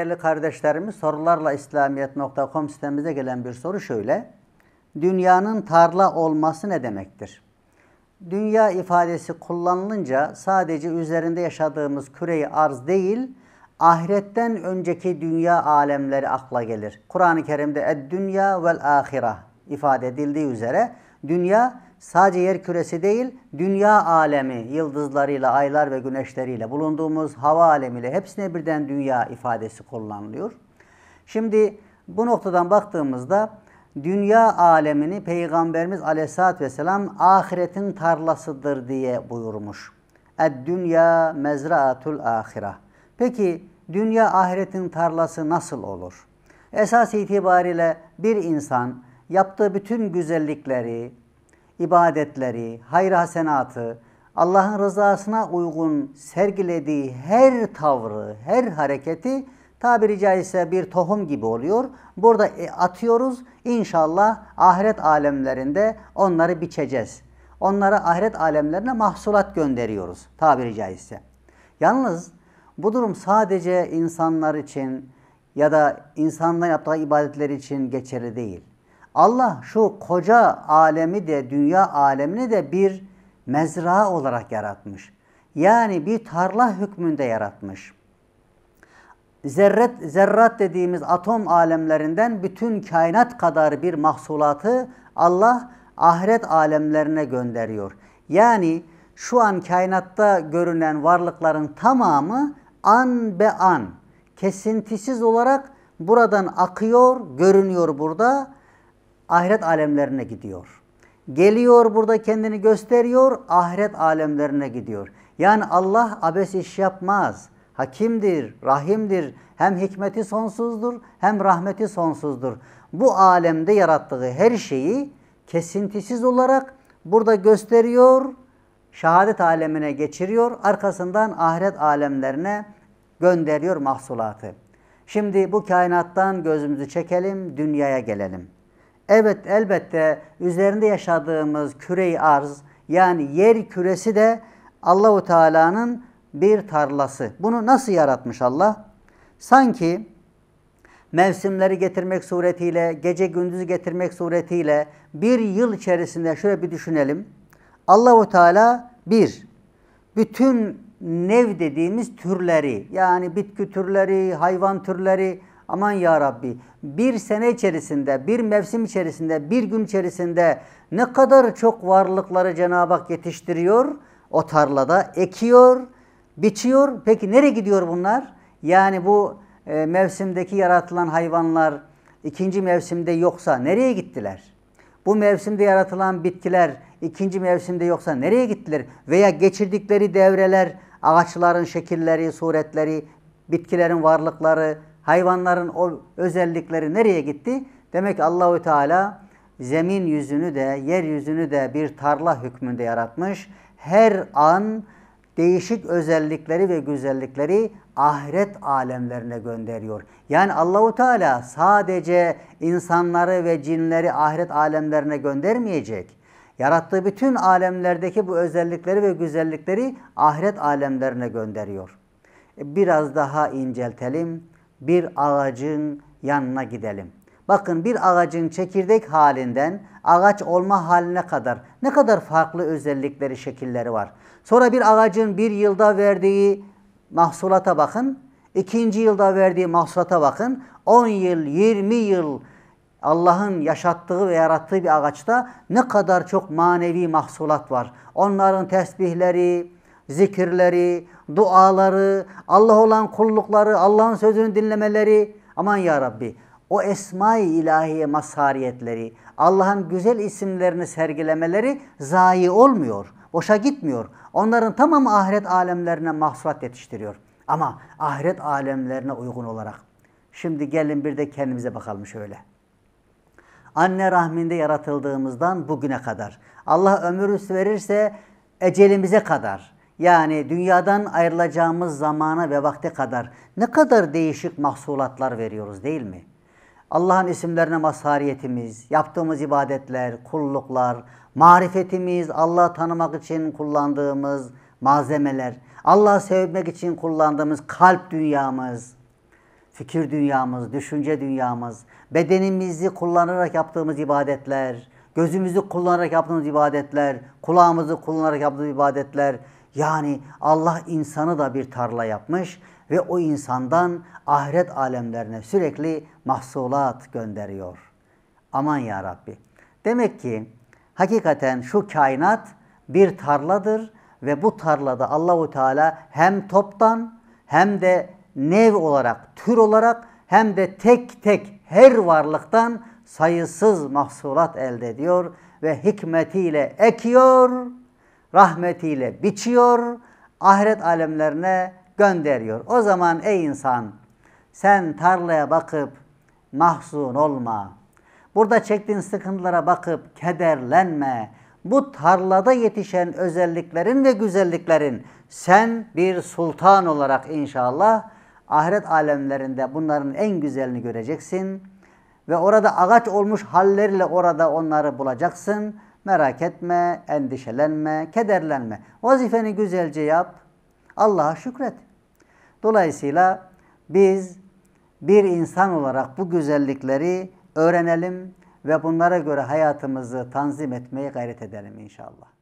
değerli kardeşlerimiz sorularla İslamiyet.com sitemize gelen bir soru şöyle. Dünyanın tarla olması ne demektir? Dünya ifadesi kullanılınca sadece üzerinde yaşadığımız küreyi arz değil, ahiretten önceki dünya alemleri akla gelir. Kur'an-ı Kerim'de ed-dünya vel ahira ifade edildiği üzere Dünya sadece yer küresi değil, dünya alemi, yıldızlarıyla, aylar ve güneşleriyle, bulunduğumuz hava alemiyle hepsine birden dünya ifadesi kullanılıyor. Şimdi bu noktadan baktığımızda dünya alemini Peygamberimiz Aleyhisselatü vesselam ahiretin tarlasıdır diye buyurmuş. Dünya mezraatul ahira. Peki dünya ahiretin tarlası nasıl olur? Esas itibariyle bir insan yaptığı bütün güzellikleri, ibadetleri, hayır hasenatı, Allah'ın rızasına uygun sergilediği her tavrı, her hareketi tabiri caizse bir tohum gibi oluyor. Burada e, atıyoruz. İnşallah ahiret alemlerinde onları biçeceğiz. Onlara ahiret alemlerine mahsulat gönderiyoruz tabiri caizse. Yalnız bu durum sadece insanlar için ya da insanla yaptığı ibadetler için geçerli değil. Allah şu koca alemi de dünya alemini de bir mezra olarak yaratmış. Yani bir tarla hükmünde yaratmış. Zerret, zerrat dediğimiz atom alemlerinden bütün kainat kadar bir mahsulatı Allah ahiret alemlerine gönderiyor. Yani şu an kainatta görünen varlıkların tamamı an be an kesintisiz olarak buradan akıyor, görünüyor burada ahiret alemlerine gidiyor. Geliyor burada kendini gösteriyor, ahiret alemlerine gidiyor. Yani Allah abes iş yapmaz. Hakimdir, rahimdir. Hem hikmeti sonsuzdur, hem rahmeti sonsuzdur. Bu alemde yarattığı her şeyi kesintisiz olarak burada gösteriyor, şehadet alemine geçiriyor, arkasından ahiret alemlerine gönderiyor mahsulatı. Şimdi bu kainattan gözümüzü çekelim, dünyaya gelelim. Evet elbette üzerinde yaşadığımız küre-i arz yani yer küresi de Allahu Teala'nın bir tarlası. Bunu nasıl yaratmış Allah? Sanki mevsimleri getirmek suretiyle, gece gündüz getirmek suretiyle bir yıl içerisinde şöyle bir düşünelim. Allahu Teala bir, bütün nev dediğimiz türleri yani bitki türleri, hayvan türleri Aman ya Rabbi bir sene içerisinde, bir mevsim içerisinde, bir gün içerisinde ne kadar çok varlıkları Cenab-ı Hak yetiştiriyor. O tarlada ekiyor, biçiyor. Peki nereye gidiyor bunlar? Yani bu e, mevsimdeki yaratılan hayvanlar ikinci mevsimde yoksa nereye gittiler? Bu mevsimde yaratılan bitkiler ikinci mevsimde yoksa nereye gittiler? Veya geçirdikleri devreler, ağaçların şekilleri, suretleri, bitkilerin varlıkları, Hayvanların o özellikleri nereye gitti? Demek ki Allahü Teala zemin yüzünü de yeryüzünü de bir tarla hükmünde yaratmış. Her an değişik özellikleri ve güzellikleri ahiret alemlerine gönderiyor. Yani Allahu Teala sadece insanları ve cinleri ahiret alemlerine göndermeyecek. Yarattığı bütün alemlerdeki bu özellikleri ve güzellikleri ahiret alemlerine gönderiyor. Biraz daha inceltelim bir ağacın yanına gidelim. Bakın bir ağacın çekirdek halinden ağaç olma haline kadar ne kadar farklı özellikleri, şekilleri var. Sonra bir ağacın bir yılda verdiği mahsulata bakın. ikinci yılda verdiği mahsulata bakın. 10 yıl, 20 yıl Allah'ın yaşattığı ve yarattığı bir ağaçta ne kadar çok manevi mahsulat var. Onların tesbihleri, zikirleri, duaları, Allah olan kullukları, Allah'ın sözünü dinlemeleri. Aman ya Rabbi o esma-i ilahiye mazhariyetleri, Allah'ın güzel isimlerini sergilemeleri zayi olmuyor, boşa gitmiyor. Onların tamamı ahiret alemlerine mahsulat yetiştiriyor. Ama ahiret alemlerine uygun olarak. Şimdi gelin bir de kendimize bakalım şöyle. Anne rahminde yaratıldığımızdan bugüne kadar. Allah ömür verirse ecelimize kadar. Yani dünyadan ayrılacağımız zamana ve vakte kadar ne kadar değişik mahsulatlar veriyoruz değil mi? Allah'ın isimlerine mazhariyetimiz, yaptığımız ibadetler, kulluklar, marifetimiz, Allah'ı tanımak için kullandığımız malzemeler, Allah'ı sevmek için kullandığımız kalp dünyamız, fikir dünyamız, düşünce dünyamız, bedenimizi kullanarak yaptığımız ibadetler, gözümüzü kullanarak yaptığımız ibadetler, kulağımızı kullanarak yaptığımız ibadetler, yani Allah insanı da bir tarla yapmış ve o insandan ahiret alemlerine sürekli mahsulat gönderiyor. Aman ya Rabbi. Demek ki hakikaten şu kainat bir tarladır ve bu tarlada Allahu Teala hem toptan hem de nev olarak, tür olarak hem de tek tek her varlıktan sayısız mahsulat elde ediyor ve hikmetiyle ekiyor rahmetiyle biçiyor, ahiret alemlerine gönderiyor. O zaman ey insan sen tarlaya bakıp mahzun olma. Burada çektiğin sıkıntılara bakıp kederlenme. Bu tarlada yetişen özelliklerin ve güzelliklerin sen bir sultan olarak inşallah ahiret alemlerinde bunların en güzelini göreceksin. Ve orada ağaç olmuş halleriyle orada onları bulacaksın Merak etme, endişelenme, kederlenme. Vazifeni güzelce yap. Allah'a şükret. Dolayısıyla biz bir insan olarak bu güzellikleri öğrenelim ve bunlara göre hayatımızı tanzim etmeye gayret edelim inşallah.